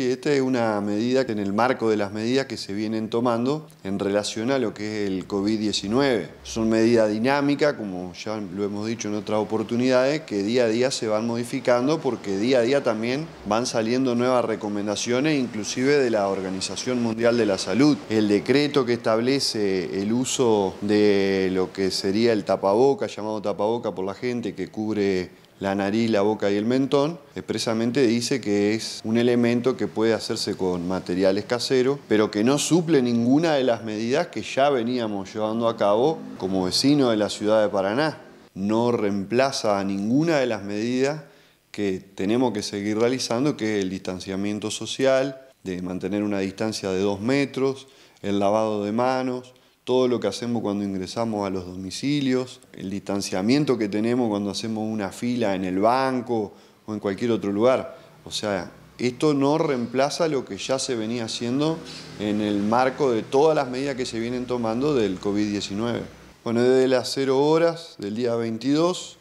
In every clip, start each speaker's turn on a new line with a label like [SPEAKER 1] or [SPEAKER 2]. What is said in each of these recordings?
[SPEAKER 1] Sí, esta es una medida que en el marco de las medidas que se vienen tomando en relación a lo que es el COVID-19. Son medidas dinámicas, como ya lo hemos dicho en otras oportunidades, que día a día se van modificando porque día a día también van saliendo nuevas recomendaciones, inclusive de la Organización Mundial de la Salud. El decreto que establece el uso de lo que sería el tapaboca, llamado tapaboca por la gente, que cubre la nariz, la boca y el mentón, expresamente dice que es un elemento que puede hacerse con materiales caseros, pero que no suple ninguna de las medidas que ya veníamos llevando a cabo como vecino de la ciudad de Paraná. No reemplaza a ninguna de las medidas que tenemos que seguir realizando, que es el distanciamiento social, de mantener una distancia de dos metros, el lavado de manos, todo lo que hacemos cuando ingresamos a los domicilios, el distanciamiento que tenemos cuando hacemos una fila en el banco o en cualquier otro lugar. O sea, esto no reemplaza lo que ya se venía haciendo en el marco de todas las medidas que se vienen tomando del COVID-19. Bueno, desde las 0 horas del día 22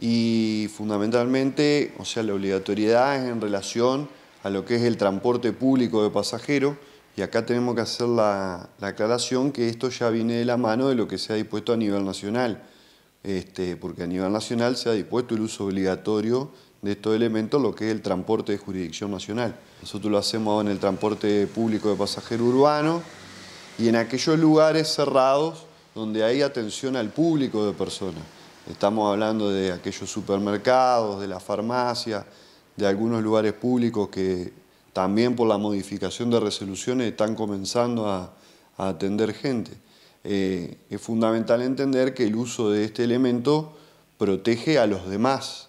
[SPEAKER 1] y fundamentalmente, o sea, la obligatoriedad es en relación a lo que es el transporte público de pasajeros, y acá tenemos que hacer la, aclaración que esto ya viene de la mano de lo que se ha dispuesto a nivel nacional, este, porque a nivel nacional se ha dispuesto el uso obligatorio de estos elementos, lo que es el transporte de jurisdicción nacional. Nosotros lo hacemos en el transporte público de pasajero urbano y en aquellos lugares cerrados donde hay atención al público de personas. Estamos hablando de aquellos supermercados, de la farmacia de algunos lugares públicos que también por la modificación de resoluciones están comenzando a, atender gente. Eh, es fundamental entender que el uso de este elemento protege a los demás.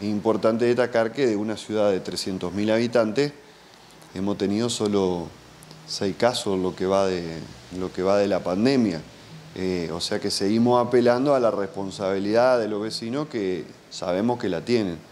[SPEAKER 1] Es importante destacar que de una ciudad de 300.000 habitantes hemos tenido solo seis casos lo que va de, lo que va de la pandemia. Eh, o sea que seguimos apelando a la responsabilidad de los vecinos que sabemos que la tienen.